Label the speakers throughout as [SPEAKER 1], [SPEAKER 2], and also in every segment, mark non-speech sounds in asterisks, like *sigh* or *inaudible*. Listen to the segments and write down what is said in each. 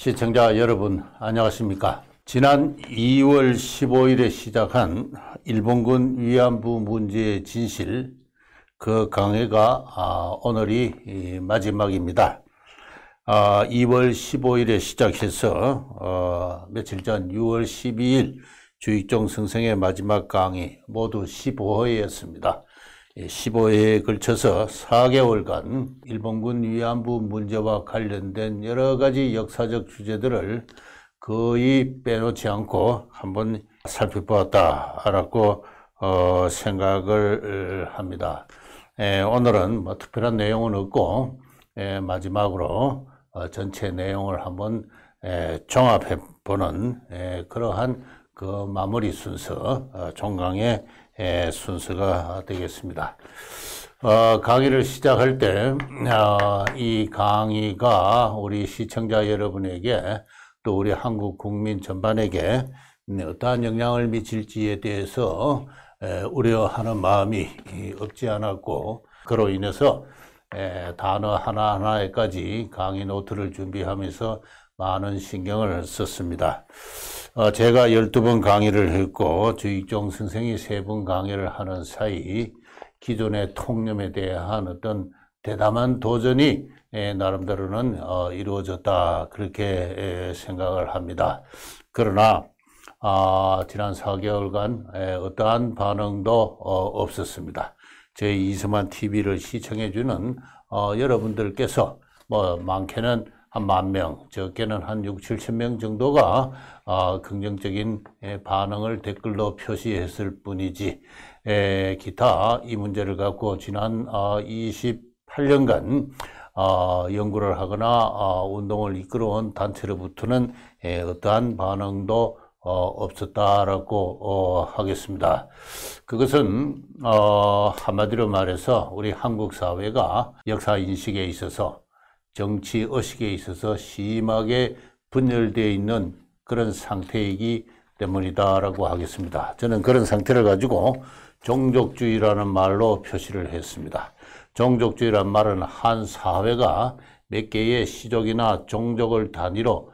[SPEAKER 1] 시청자 여러분 안녕하십니까 지난 2월 15일에 시작한 일본군 위안부 문제의 진실 그 강의가 아, 오늘이 마지막입니다 2월 아, 15일에 시작해서 어, 며칠 전 6월 12일 주익종 선생의 마지막 강의 모두 15회였습니다 15회에 예, 걸쳐서 4개월간 일본군 위안부 문제와 관련된 여러 가지 역사적 주제들을 거의 빼놓지 않고 한번 살펴보았다라고 어, 생각을 합니다. 에, 예, 오늘은 뭐 특별한 내용은 없고 에, 예, 마지막으로 어, 전체 내용을 한번 에, 종합해 보는 에, 그러한 그 마무리 순서 어, 종강의 예, 순서가 되겠습니다. 어, 강의를 시작할 때, 어, 이 강의가 우리 시청자 여러분에게 또 우리 한국 국민 전반에게 어떠한 영향을 미칠지에 대해서 에, 우려하는 마음이 없지 않았고, 그로 인해서 에, 단어 하나하나에까지 강의 노트를 준비하면서 많은 신경을 썼습니다. 어, 제가 12번 강의를 했고 주익종 선생이 3번 강의를 하는 사이 기존의 통념에 대한 어떤 대담한 도전이 예, 나름대로는 어, 이루어졌다 그렇게 예, 생각을 합니다. 그러나 아, 지난 4개월간 예, 어떠한 반응도 어, 없었습니다. 제 이스만 TV를 시청해주는 여러분들께서 뭐 많게는 한만 명, 적게는 한 6, 7천 명 정도가 어, 긍정적인 예, 반응을 댓글로 표시했을 뿐이지 에, 기타 이 문제를 갖고 지난 어, 28년간 어, 연구를 하거나 어, 운동을 이끌어온 단체로부터는 에, 예, 어떠한 반응도 어, 없었다라고 어, 하겠습니다. 그것은 어, 한마디로 말해서 우리 한국 사회가 역사 인식에 있어서 정치 의식에 있어서 심하게 분열되어 있는 그런 상태이기 때문이다라고 하겠습니다. 저는 그런 상태를 가지고 종족주의라는 말로 표시를 했습니다. 종족주의란 말은 한 사회가 몇 개의 시족이나 종족을 단위로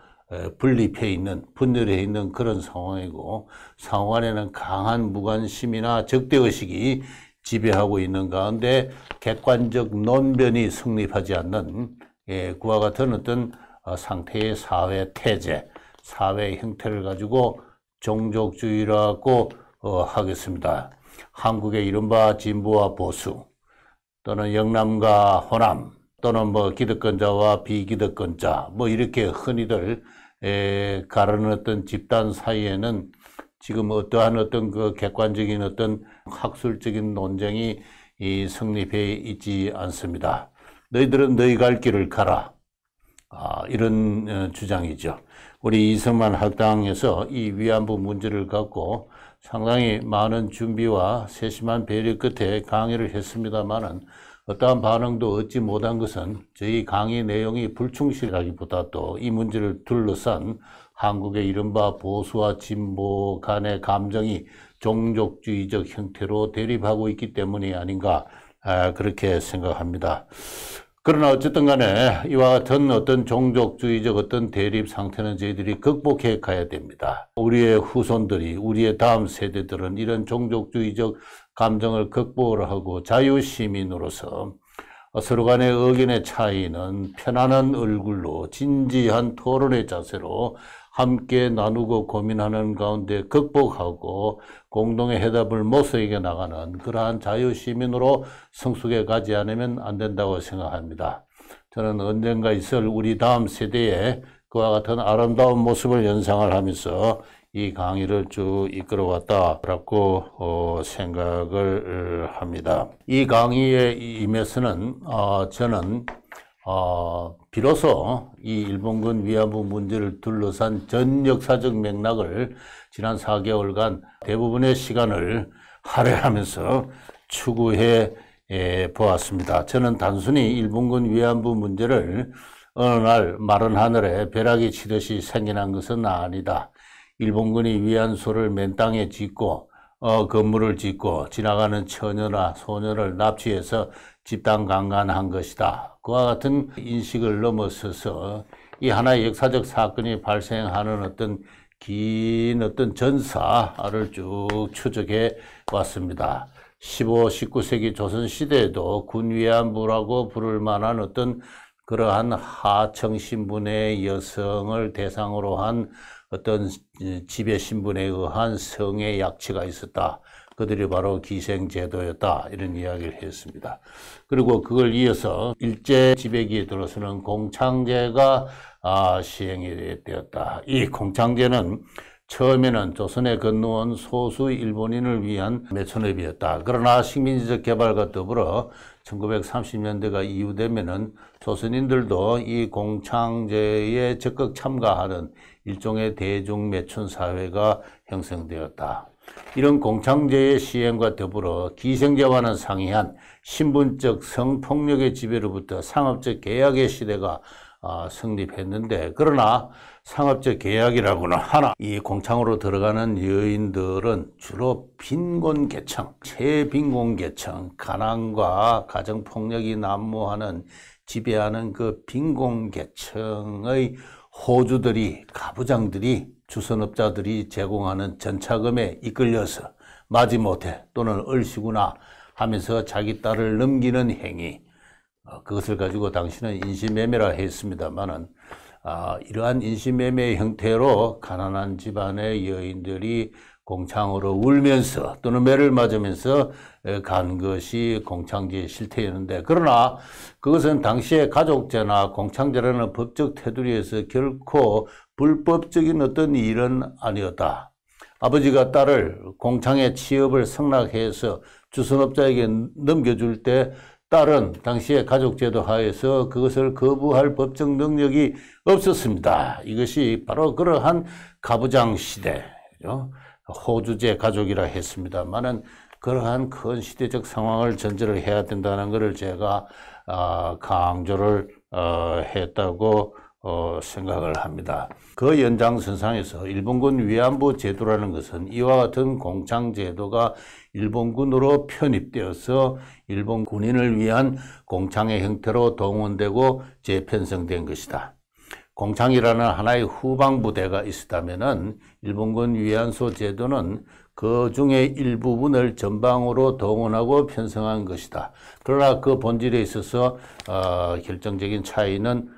[SPEAKER 1] 분립해 있는, 분열해 있는 그런 상황이고 상황 안에는 강한 무관심이나 적대의식이 지배하고 있는 가운데 객관적 논변이 성립하지 않는 예, 그와 같은 어떤 어, 상태의 사회 태제, 사회 형태를 가지고 종족주의라고 어, 하겠습니다. 한국의 이른바 진보와 보수 또는 영남과 호남 또는 뭐 기득권자와 비기득권자 뭐 이렇게 흔히들 에, 가르는 어떤 집단 사이에는 지금 어떠한 어떤 그 객관적인 어떤 학술적인 논쟁이 이 성립해 있지 않습니다. 너희들은 너희 갈 길을 가라. 아, 이런 어, 주장이죠. 우리 이성만 학당에서 이 위안부 문제를 갖고 상당히 많은 준비와 세심한 배려 끝에 강의를 했습니다만은 어떠한 반응도 얻지 못한 것은 저희 강의 내용이 불충실하기보다 또 이 문제를 둘러싼 한국의 이른바 보수와 진보 간의 감정이 종족주의적 형태로 대립하고 있기 때문이 아닌가 아, 그렇게 생각합니다. 그러나 어쨌든 간에 이와 같은 어떤 종족주의적 어떤 대립 상태는 저희들이 극복해 가야 됩니다. 우리의 후손들이, 우리의 다음 세대들은 이런 종족주의적 감정을 극복을 하고 자유시민으로서 서로 간의 의견의 차이는 편안한 얼굴로 진지한 토론의 자세로 함께 나누고 고민하는 가운데 극복하고 공동의 해답을 모색에 나가는 그러한 자유시민으로 성숙해 가지 않으면 안 된다고 생각합니다. 저는 언젠가 있을 우리 다음 세대에 그와 같은 아름다운 모습을 연상을 하면서 이 강의를 쭉 이끌어왔다라고 어, 생각을 어, 합니다. 이 강의에 임해서는 어, 저는 어, 비로소 이 일본군 위안부 문제를 둘러싼 전 역사적 맥락을 지난 4개월간 대부분의 시간을 할애하면서 추구해 예, 보았습니다. 저는 단순히 일본군 위안부 문제를 어느 날 마른 하늘에 벼락이 치듯이 생겨난 것은 아니다. 일본군이 위안소를 맨 땅에 짓고 어, 건물을 짓고 지나가는 처녀나 소녀를 납치해서 집단 강간한 것이다. 그와 같은 인식을 넘어서서 이 하나의 역사적 사건이 발생하는 어떤 긴 어떤 전사를 쭉 추적해 왔습니다. 15, 19세기 조선시대에도 군위안부라고 부를 만한 어떤 그러한 하청 신분의 여성을 대상으로 한 어떤 지배 신분에 의한 성의 약체가 있었다. 그들이 바로 기생제도였다 이런 이야기를 했습니다. 그리고 그걸 이어서 일제 지배기에 들어서는 공창제가 아, 시행이 되었다. 이 공창제는 처음에는 조선에 건너온 소수 일본인을 위한 매천업이었다. 그러나 식민지적 개발과 더불어 1930년대가 이후되면은 조선인들도 이 공창제에 적극 참가하는 일종의 대중 매춘 사회가 형성되었다. 이런 공창제의 시행과 더불어 기생제와는 상이한 신분적 성폭력의 지배로부터 상업적 계약의 시대가 아, 성립했는데 그러나 상업적 계약이라고는 하나 이 공창으로 들어가는 여인들은 주로 빈곤 계층, 최빈곤 계층, 가난과 가정폭력이 난무하는 지배하는 그 빈곤 계층의 호주들이 가부장들이 주선업자들이 제공하는 전차금에 이끌려서 마지못해 또는 얼씨구나 하면서 자기 딸을 넘기는 행위 어, 그것을 가지고 당신은 인신매매라 했습니다만은 아, 이러한 인신매매 형태로 가난한 집안의 여인들이 공창으로 울면서 또는 매를 맞으면서 간 것이 공창제의 실태였는데 그러나 그것은 당시의 가족제나 공창제라는 법적 테두리에서 결코 불법적인 어떤 일은 아니었다. 아버지가 딸을 공창에 취업을 성락해서 주선업자에게 넘겨줄 때 딸은 당시의 가족제도 하에서 그것을 거부할 법적 능력이 없었습니다. 이것이 바로 그러한 가부장 시대, 호주제 가족이라 했습니다만은 그러한 큰 시대적 상황을 전제를 해야 된다는 것을 제가 아, 강조를 어, 했다고 어, 생각을 합니다. 그 연장선상에서 일본군 위안부 제도라는 것은 이와 같은 공창 제도가 일본군으로 편입되어서 일본 군인을 위한 공창의 형태로 동원되고 재편성된 것이다. 공창이라는 하나의 후방부대가 있었다면 일본군 위안소 제도는 그 중에 일부분을 전방으로 동원하고 편성한 것이다. 그러나 그 본질에 있어서 어, 결정적인 차이는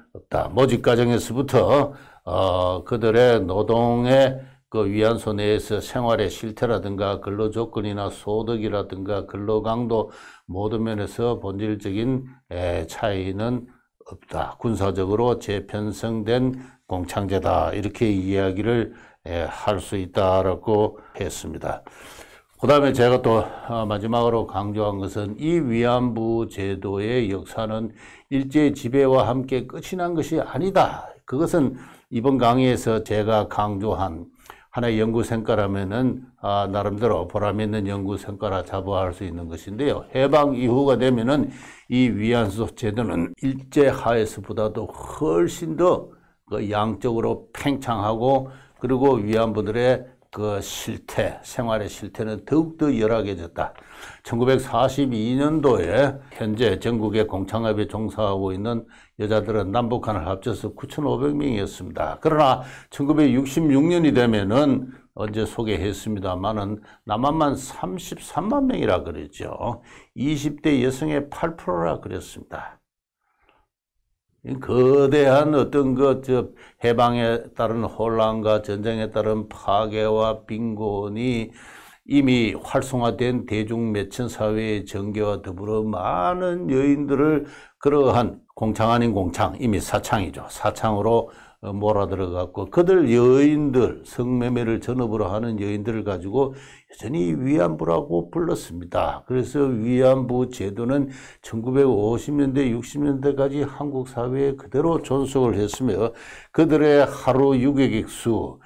[SPEAKER 1] 모집 과정에서부터 뭐 어, 그들의 노동의 그 위안 손해에서 생활의 실태라든가 근로 조건이나 소득이라든가 근로 강도 모든 면에서 본질적인 에, 차이는 없다. 군사적으로 재편성된 공창제다. 이렇게 이야기를 할 수 있다라고 했습니다. 그 다음에 제가 또 어, 마지막으로 강조한 것은 이 위안부 제도의 역사는 일제의 지배와 함께 끝이 난 것이 아니다. 그것은 이번 강의에서 제가 강조한 하나의 연구 성과라면은 아, 나름대로 보람 있는 연구 성과라 자부할 수 있는 것인데요. 해방 이후가 되면은 이 위안소 제도는 일제 하에서보다도 훨씬 더 그 양적으로 팽창하고 그리고 위안부들의 그 실태, 생활의 실태는 더욱더 열악해졌다. 1942년도에 현재 전국의 공창업에 종사하고 있는 여자들은 남북한을 합쳐서 9,500명이었습니다. 그러나 1966년이 되면은 언제 소개했습니다만은 남한만 33만 명이라 그랬죠. 20대 여성의 8%라 그랬습니다. 거대한 어떤 그저 해방에 따른 혼란과 전쟁에 따른 파괴와 빈곤이 이미 활성화된 대중 매체 사회의 전개와 더불어 많은 여인들을 그러한 공창 아닌 공창 이미 사창이죠 사창으로 어, 몰아들어갔고 그들 여인들 성매매를 전업으로 하는 여인들을 가지고 여전히 위안부라고 불렀습니다. 그래서 위안부 제도는 1950년대, 60년대까지 한국 사회에 그대로 존속을 했으며 그들의 하루 유격익수,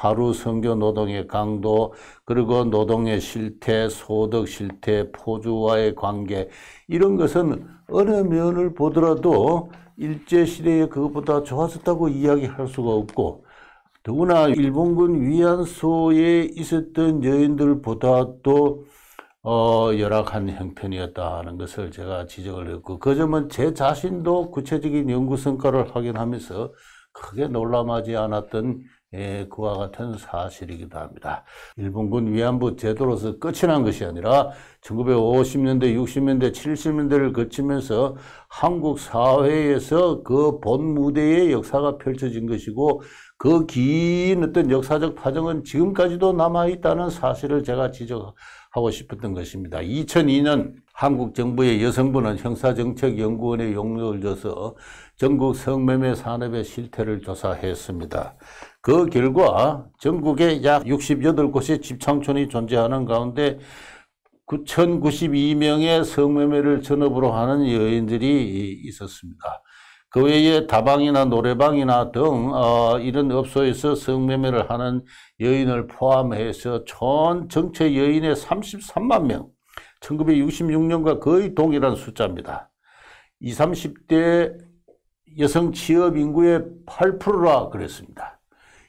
[SPEAKER 1] 하루 선교 노동의 강도, 그리고 노동의 실태, 소득 실태, 포주와의 관계, 이런 것은 어느 면을 보더라도 일제시대에 그것보다 좋았었다고 이야기할 수가 없고, 더구나 일본군 위안소에 있었던 여인들보다 도 어, 열악한 형편이었다는 것을 제가 지적을 했고 그 점은 제 자신도 구체적인 연구 성과를 확인하면서 크게 놀라마지 않았던 예, 그와 같은 사실이기도 합니다. 일본군 위안부 제도로서 끝이 난 것이 아니라 1950년대, 60년대, 70년대를 거치면서 한국 사회에서 그 본 무대의 역사가 펼쳐진 것이고 그긴 어떤 역사적 파정은 지금까지도 남아있다는 사실을 제가 지적하고 싶었던 것입니다. 2002년 한국 정부의 여성부는 형사정책연구원에 용역을 줘서 전국 성매매 산업의 실태를 조사했습니다. 그 결과 전국에 약 68곳의 집창촌이 존재하는 가운데 9,092명의 성매매를 전업으로 하는 여인들이 있었습니다. 그 외에 다방이나 노래방이나 등 어, 이런 업소에서 성매매를 하는 여인을 포함해서 전 전체 여인의 33만 명, 1966년과 거의 동일한 숫자입니다. 20, 30대 여성 취업 인구의 8%라 그랬습니다.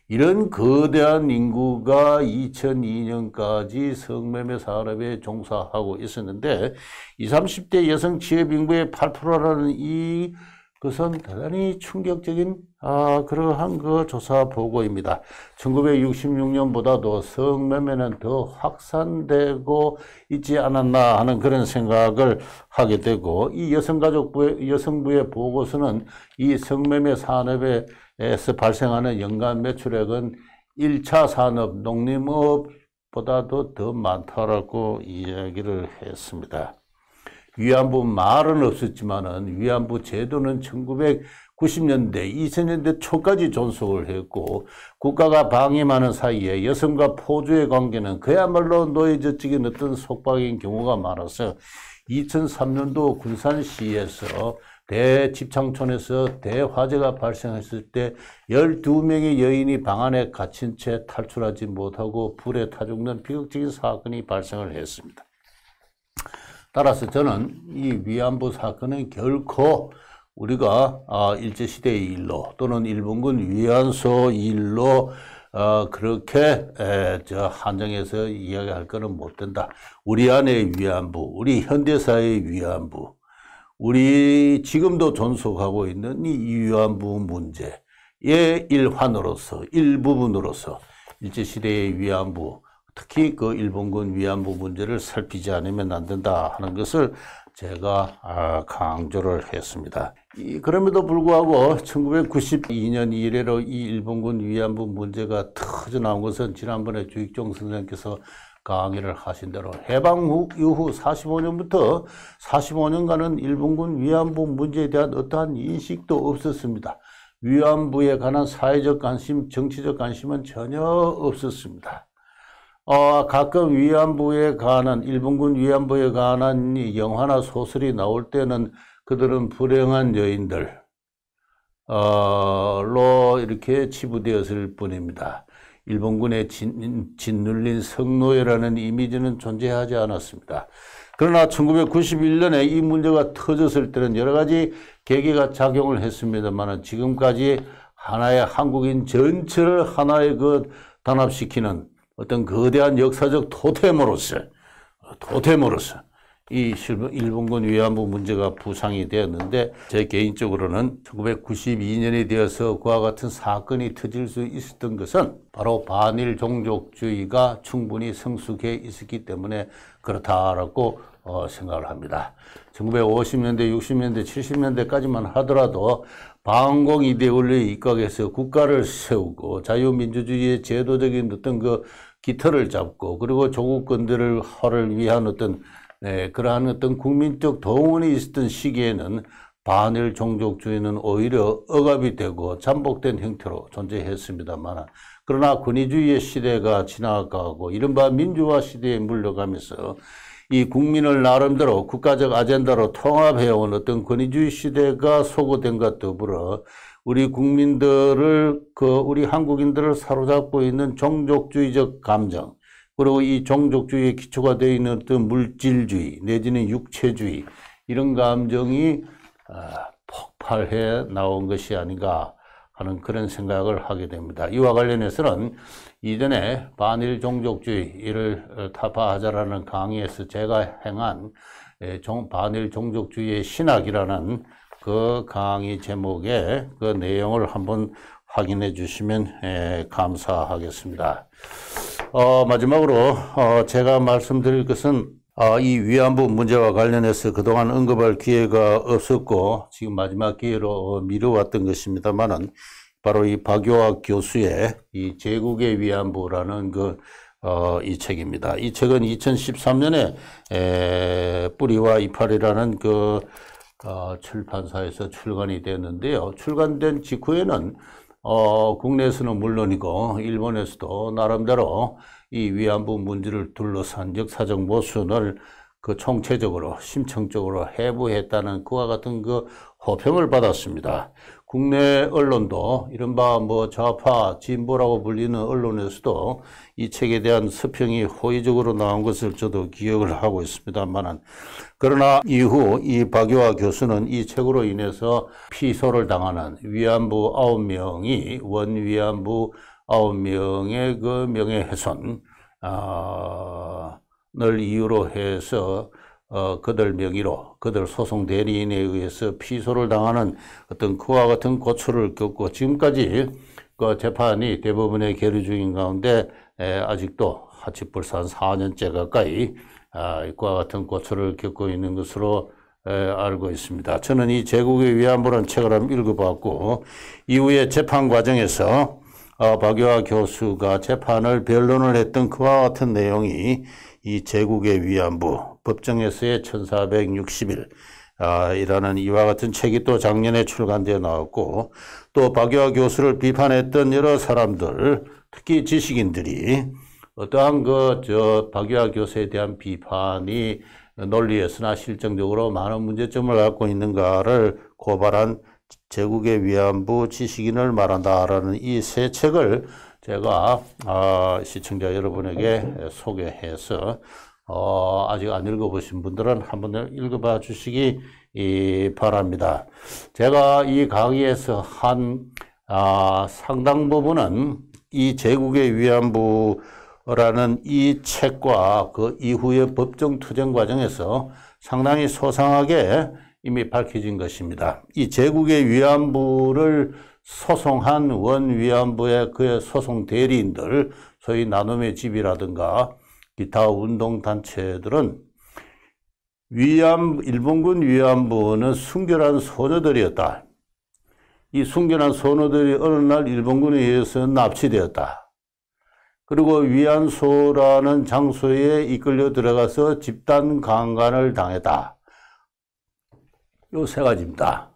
[SPEAKER 1] 이런 거대한 인구가 2002년까지 성매매 산업에 종사하고 있었는데 20, 30대 여성 취업 인구의 8%라는 이 그것은 대단히 충격적인 아, 그러한 그 조사 보고입니다. 1966년보다도 성매매는 더 확산되고 있지 않았나 하는 그런 생각을 하게 되고 이 여성가족부의 여성부의 보고서는 이 성매매 산업에서 발생하는 연간 매출액은 1차 산업 농림업보다도 더 많다라고 이야기를 했습니다. 위안부 말은 없었지만은 위안부 제도는 1990년대, 2000년대 초까지 존속을 했고 국가가 방임하는 사이에 여성과 포주의 관계는 그야말로 노예적적인 어떤 속박인 경우가 많아서 2003년도 군산시에서 대집창촌에서 대화재가 발생했을 때 12명의 여인이 방 안에 갇힌 채 탈출하지 못하고 불에 타죽는 비극적인 사건이 발생을 했습니다. 따라서 저는 이 위안부 사건은 결코 우리가 아, 일제시대의 일로 또는 일본군 위안소 일로 어, 그렇게 에, 저 한정해서 이야기할 것은 못 된다. 우리 안의 위안부, 우리 현대사의 위안부, 우리 지금도 존속하고 있는 이 위안부 문제의 일환으로서 일부분으로서 일제시대의 위안부 특히 그 일본군 위안부 문제를 살피지 않으면 안 된다 하는 것을 제가 아, 강조를 했습니다. 그럼에도 불구하고 1992년 이래로 이 일본군 위안부 문제가 터져나온 것은 지난번에 주익종 선생님께서 강의를 하신 대로 해방 후, 이후 45년부터 45년간은 일본군 위안부 문제에 대한 어떠한 인식도 없었습니다. 위안부에 관한 사회적 관심, 정치적 관심은 전혀 없었습니다. 어, 가끔 위안부에 관한 일본군 위안부에 관한 영화나 소설이 나올 때는 그들은 불행한 여인들 어, 로 이렇게 치부되었을 뿐입니다. 일본군의 짓 눌린 성노예라는 이미지는 존재하지 않았습니다. 그러나 1991년에 이 문제가 터졌을 때는 여러 가지 계기가 작용을 했습니다만 지금까지 하나의 한국인 전체를 하나의 그 단합시키는 어떤 거대한 역사적 토템으로서
[SPEAKER 2] 토템으로서
[SPEAKER 1] 이 일본군 위안부 문제가 부상이 되었는데 제 개인적으로는 1992년이 되어서 그와 같은 사건이 터질 수 있었던 것은 바로 반일 종족주의가 충분히 성숙해 있었기 때문에 그렇다라고 어, 생각을 합니다. 1950년대, 60년대, 70년대까지만 하더라도 방공 이데올로에 입각해서 국가를 세우고 자유민주주의의 제도적인 어떤 그 기틀을 잡고 그리고 조국 건들을 화를 위한 어떤 네, 그러한 어떤 국민적 동원이 있었던 시기에는 반일 종족주의는 오히려 억압이 되고 잠복된 형태로 존재했습니다만 그러나 군위주의의 시대가 지나가고 이른바 민주화 시대에 물러가면서 이 국민을 나름대로 국가적 아젠다로 통합해온 어떤 권위주의 시대가 소고된것 더불어 우리 국민들을 그 우리 한국인들을 사로잡고 있는 종족주의적 감정 그리고 이 종족주의의 기초가 되어 있는 어떤 물질주의 내지는 육체주의 이런 감정이 아, 폭발해 나온 것이 아닌가 하는 그런 생각을 하게 됩니다. 이와 관련해서는 이전에 반일 종족주의 를 어, 타파하자라는 강의에서 제가 행한 반일 종족주의의 신학이라는 그 강의 제목의 그 내용을 한번 확인해 주시면 감사하겠습니다. 어, 마지막으로 어, 제가 말씀드릴 것은 아, 이 위안부 문제와 관련해서 그동안 언급할 기회가 없었고 지금 마지막 기회로 어, 미뤄왔던 것입니다만은 바로 이 박요학 교수의 이 제국의 위안부라는 그 어, 이 책입니다. 이 책은 2013년에 에, 뿌리와 이파리라는 그 어, 출판사에서 출간이 됐는데요. 출간된 직후에는 어, 국내에서는 물론이고 일본에서도 나름대로 이 위안부 문제를 둘러싼 역사적 모순을 그 총체적으로 심층적으로 해부했다는 그와 같은 그 호평을 받았습니다. 국내 언론도 이른바 뭐 좌파 진보라고 불리는 언론에서도 이 책에 대한 서평이 호의적으로 나온 것을 저도 기억을 하고 있습니다만은 그러나 이후 이 박유화 교수는 이 책으로 인해서 피소를 당하는 위안부 9명이 원위안부 아홉 명의 그 명예훼손 을 어, 이유로 해서 어, 그들 명의로 그들 소송 대리인에 의해서 피소를 당하는 어떤 그와 같은 고초를 겪고 지금까지 그 재판이 대부분의 계류 중인 가운데 아직도 하치불산 4년째 가까이 아, 그와 같은 고초를 겪고 있는 것으로 에, 알고 있습니다. 저는 이 제국의 위안부란 책을 한번 읽어봤고 이후에 재판 과정에서 어, 박유아 교수가 재판을 변론을 했던 그와 같은 내용이 이 제국의 위안부 법정에서의 1460일 아, 이라는 이와 같은 책이 또 작년에 출간되어 나왔고 또 박유아 교수를 비판했던 여러 사람들 특히 지식인들이 어떠한 그 저 박유아 교수에 대한 비판이 논리에서나 실정적으로 많은 문제점을 갖고 있는가를 고발한 제국의 위안부 지식인을 말한다라는 이 세 책을 제가 어, 시청자 여러분에게 소개해서 어, 아직 안 읽어보신 분들은 한번 읽어봐 주시기 바랍니다. 제가 이 강의에서 한 아, 상당 부분은 이 제국의 위안부라는 이 책과 그 이후의 법정 투쟁 과정에서 상당히 소상하게 이미 밝혀진 것입니다. 이 제국의 위안부를 소송한 원 위안부의 그의 소송 대리인들, 소위 나눔의 집이라든가 기타 운동단체들은 위안, 일본군 위안부는 순결한 소녀들이었다. 이 순결한 소녀들이 어느 날 일본군에 의해서 납치되었다. 그리고 위안소라는 장소에 이끌려 들어가서 집단 강간을 당했다. 요세 가지입니다.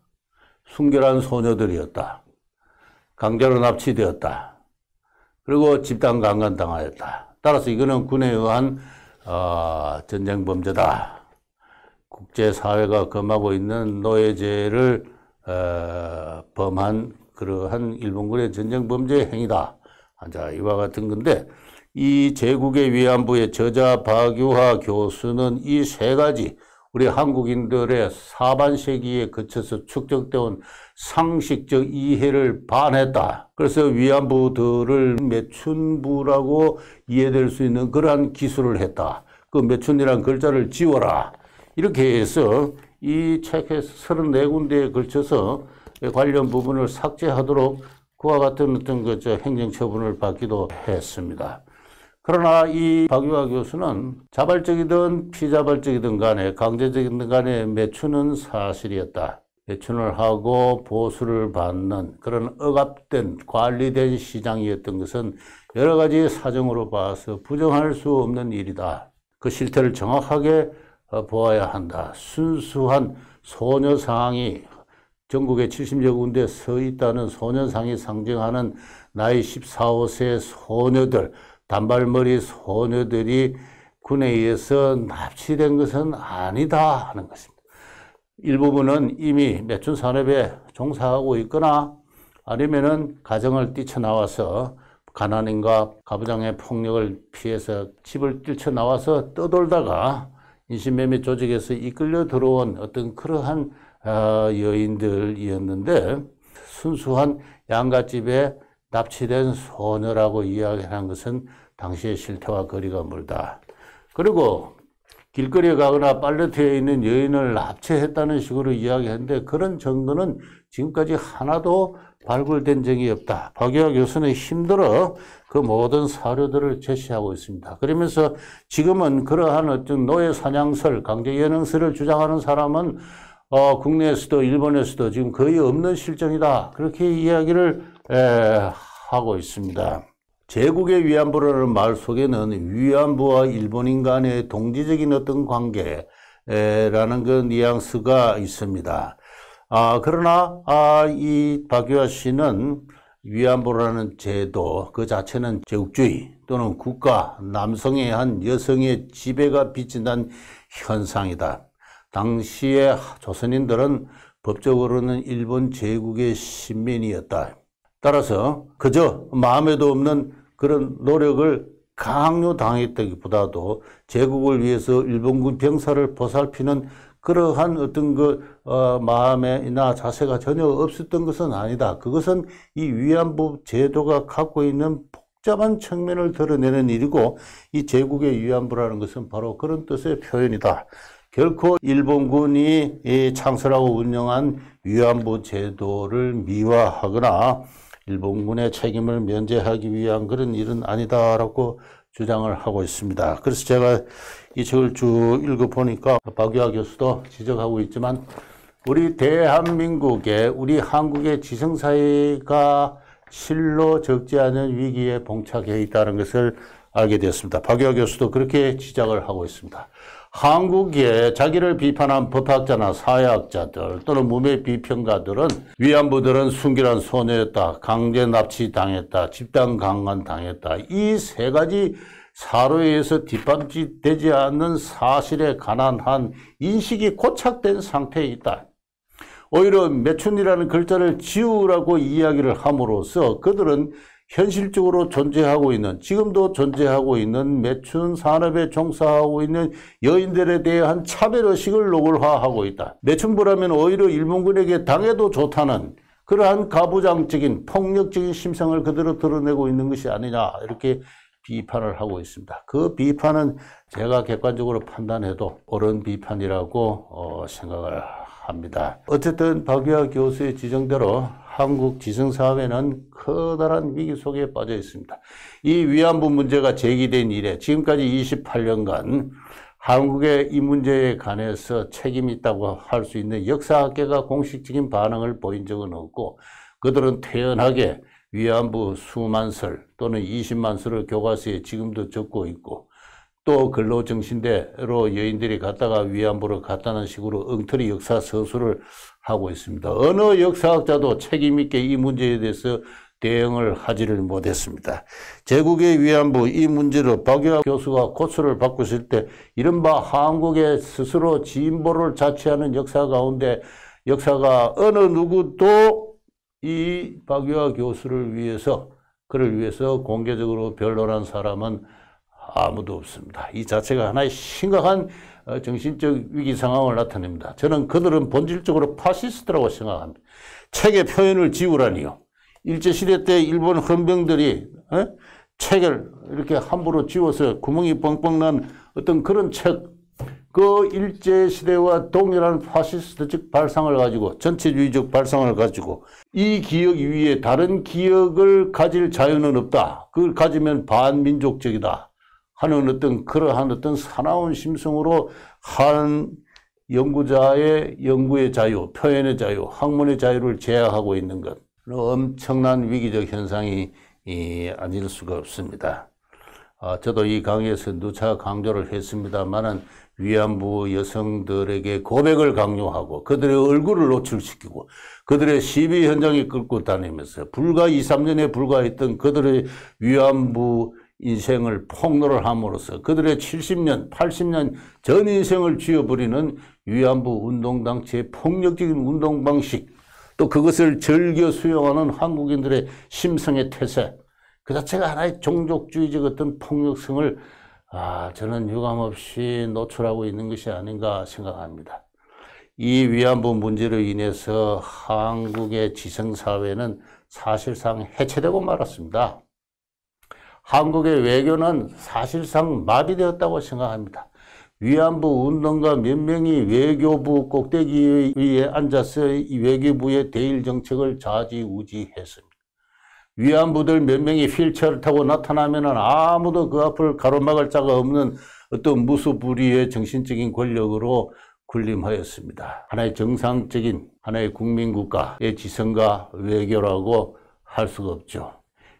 [SPEAKER 1] 순결한 소녀들이었다. 강제로 납치되었다. 그리고 집단 강간당하였다. 따라서 이거는 군에 의한 어, 전쟁 범죄다. 국제사회가 검하고 있는 노예제를 어, 범한 그러한 일본군의 전쟁 범죄 행위다. 자, 이와 같은 건데 이 제국의 위안부의 저자 박유하 교수는 이 세 가지 우리 한국인들의 사반세기에 거쳐서 축적되어온 상식적 이해를 반했다. 그래서 위안부들을 매춘부라고 이해될 수 있는 그러한 기술을 했다. 그 매춘이란 글자를 지워라. 이렇게 해서 이책에 34군데에 걸쳐서 관련 부분을 삭제하도록 그와 같은 어떤 그저 행정처분을 받기도 했습니다. 그러나 이 박유아 교수는 자발적이든 피자발적이든 간에 강제적이든 간에 매춘은 사실이었다. 매춘을 하고 보수를 받는 그런 억압된 관리된 시장이었던 것은 여러 가지 사정으로 봐서 부정할 수 없는 일이다. 그 실태를 정확하게 어, 보아야 한다. 순수한 소녀상이 전국의 70여 군데 서 있다는 소녀상이 상징하는 나이 14, 5세 소녀들 단발머리 소녀들이 군에 의해서 납치된 것은 아니다 하는 것입니다. 일부분은 이미 매춘 산업에 종사하고 있거나 아니면은 가정을 뛰쳐나와서 가난인과 가부장의 폭력을 피해서 집을 뛰쳐나와서 떠돌다가 인신매매 조직에서 이끌려 들어온 어떤 그러한 어, 여인들이었는데 순수한 양가집에 납치된 소녀라고 이야기한 것은 당시의 실태와 거리가 멀다. 그리고 길거리에 가거나 빨래터에 있는 여인을 납치했다는 식으로 이야기했는데 그런 정도는 지금까지 하나도 발굴된 적이 없다. 박유하 교수는 힘들어 그 모든 사료들을 제시하고 있습니다. 그러면서 지금은 그러한 어떤 노예 사냥설, 강제 예능설을 주장하는 사람은 어, 국내에서도 일본에서도 지금 거의 없는 실정이다. 그렇게 이야기를 에, 예, 하고 있습니다. 제국의 위안부라는 말 속에는 위안부와 일본인 간의 동지적인 어떤 관계라는 그 뉘앙스가 있습니다. 아, 그러나, 아, 이 박유아 씨는 위안부라는 제도 그 자체는 제국주의 또는 국가 남성에 한 여성의 지배가 비친다는 현상이다. 당시에 조선인들은 법적으로는 일본 제국의 신민이었다. 따라서 그저 마음에도 없는 그런 노력을 강요당했다기보다도 제국을 위해서 일본군 병사를 보살피는 그러한 어떤 그 어, 마음이나 자세가 전혀 없었던 것은 아니다. 그것은 이 위안부 제도가 갖고 있는 복잡한 측면을 드러내는 일이고 이 제국의 위안부라는 것은 바로 그런 뜻의 표현이다. 결코 일본군이 창설하고 운영한 위안부 제도를 미화하거나 일본군의 책임을 면제하기 위한 그런 일은 아니다라고 주장을 하고 있습니다. 그래서 제가 이 책을 쭉 읽어보니까 박유아 교수도 지적하고 있지만 우리 대한민국의 우리 한국의 지성사회가 실로 적지 않은 위기에 봉착해 있다는 것을 알게 되었습니다. 박유아 교수도 그렇게 지적을 하고 있습니다. 한국에 자기를 비판한 법학자나 사회학자들 또는 문외 비평가들은 위안부들은 순결한 소녀였다, 강제 납치당했다, 집단 강간 당했다 이 세 가지 사로에서 뒷받침되지 않는 사실에 관한 한 인식이 고착된 상태에 있다. 오히려 매춘이라는 글자를 지우라고 이야기를 함으로써 그들은 현실적으로 존재하고 있는 지금도 존재하고 있는 매춘 산업에 종사하고 있는 여인들에 대한 차별의식을 노골화하고 있다. 매춘부라면 오히려 일본군에게 당해도 좋다는 그러한 가부장적인 폭력적인 심상을 그대로 드러내고 있는 것이 아니냐 이렇게 비판을 하고 있습니다. 그 비판은 제가 객관적으로 판단해도 옳은 비판이라고 어, 생각을 합니다. 어쨌든 박유아 교수의 지정대로 한국 지성사회는 커다란 위기 속에 빠져 있습니다. 이 위안부 문제가 제기된 이래 지금까지 28년간 한국의 이 문제에 관해서 책임이 있다고 할 수 있는 역사학계가 공식적인 반응을 보인 적은 없고 그들은 태연하게 위안부 수만 설 또는 20만 설을 교과서에 지금도 적고 있고 또 근로정신대로 여인들이 갔다가 위안부를 갔다는 식으로 엉터리 역사 서술을 하고 있습니다. 어느 역사학자도 책임있게 이 문제에 대해서 대응을 하지를 못했습니다. 제국의 위안부 이 문제로 박유하 교수가 고수를 받고 있때 이른바 한국의 스스로 진보를 자처하는 역사 가운데 역사가 어느 누구도 이 박유하 교수를 위해서 그를 위해서 공개적으로 변론한 사람은 아무도 없습니다. 이 자체가 하나의 심각한 어, 정신적 위기 상황을 나타냅니다. 저는 그들은 본질적으로 파시스트라고 생각합니다. 책의 표현을 지우라니요. 일제시대 때 일본 헌병들이 어? 책을 이렇게 함부로 지워서 구멍이 뻥뻥 난 어떤 그런 책, 그 일제시대와 동일한 파시스트적 발상을 가지고 전체주의적 발상을 가지고 이 기억 위에 다른 기억을 가질 자유는 없다. 그걸 가지면 반민족적이다. 하는 어떤 그러한 어떤 사나운 심성으로 한 연구자의 연구의 자유, 표현의 자유, 학문의 자유를 제약하고 있는 것. 엄청난 위기적 현상이 이, 아닐 수가 없습니다. 아, 저도 이 강의에서 누차 강조를 했습니다만은 위안부 여성들에게 고백을 강요하고 그들의 얼굴을 노출시키고 그들의 시비 현장에 끌고 다니면서 불과 2, 3년에 불과했던 그들의 위안부 인생을 폭로를 함으로써 그들의 70년, 80년 전 인생을 쥐어버리는 위안부 운동당체의 폭력적인 운동 방식 또 그것을 즐겨 수용하는 한국인들의 심성의 태세 그 자체가 하나의 종족주의적 어떤 폭력성을 아, 저는 유감없이 노출하고 있는 것이 아닌가 생각합니다. 이 위안부 문제로 인해서 한국의 지성사회는 사실상 해체되고 말았습니다. 한국의 외교는 사실상 마비되었다고 생각합니다. 위안부 운동가 몇 명이 외교부 꼭대기 위에 앉아서 외교부의 대일 정책을 좌지우지했습니다. 위안부들 몇 명이 휠체어를 타고 나타나면 아무도 그 앞을 가로막을 자가 없는 어떤 무수부리의 정신적인 권력으로 군림하였습니다. 하나의 정상적인 하나의 국민국가의 지성과 외교라고 할 수가 없죠.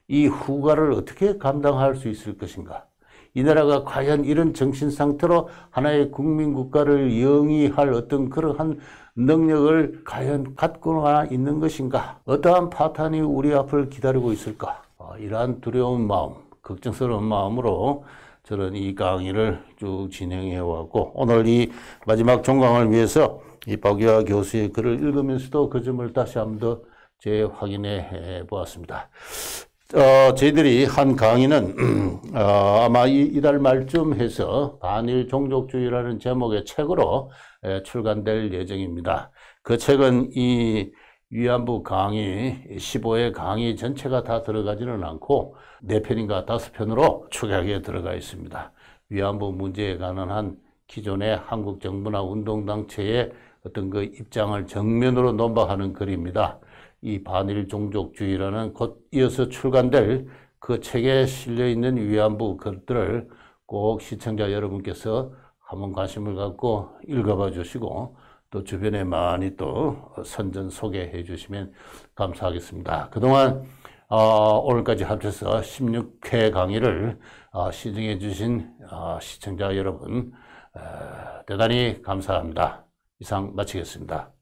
[SPEAKER 1] 이 후가를 어떻게 감당할 수 있을 것인가? 이 나라가 과연 이런 정신 상태로 하나의 국민 국가를 영위할 어떤 그러한 능력을 과연 갖고 있는 것인가? 어떠한 파탄이 우리 앞을 기다리고 있을까? 아, 이러한 두려운 마음, 걱정스러운 마음으로 저는 이 강의를 쭉 진행해 왔고 오늘 이 마지막 종강을 위해서 이 박유아 교수의 글을 읽으면서도 그 점을 다시 한번 더 재확인해 보았습니다. 어, 저희들이 한 강의는 *clears throat* 어, 아마 이, 달 말쯤 해서 반일 종족주의라는 제목의 책으로 에, 출간될 예정입니다. 그 책은 이 위안부 강의 15회 강의 전체가 다 들어가지는 않고 4편인가 다섯 편으로 축약에 들어가 있습니다. 위안부 문제에 관한 한 기존의 한국 정부나 운동단체의 어떤 그 입장을 정면으로 논박하는 글입니다. 이 반일 종족주의라는 곧 이어서 출간될 그 책에 실려 있는 위안부 글들을 꼭 시청자 여러분께서 한번 관심을 갖고 읽어봐 주시고 또 주변에 많이 또 선전 소개해 주시면 감사하겠습니다. 그동안 어, 오늘까지 합쳐서 16회 강의를 어, 시청해 주신 어, 시청자 여러분 대단히 감사합니다. 이상 마치겠습니다.